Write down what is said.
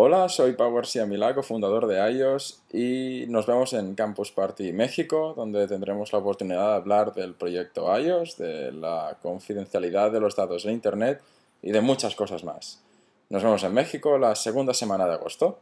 Hola, soy Power Milago, fundador de IOS, y nos vemos en Campus Party México, donde tendremos la oportunidad de hablar del proyecto IOS, de la confidencialidad de los datos de Internet y de muchas cosas más. Nos vemos en México la segunda semana de agosto.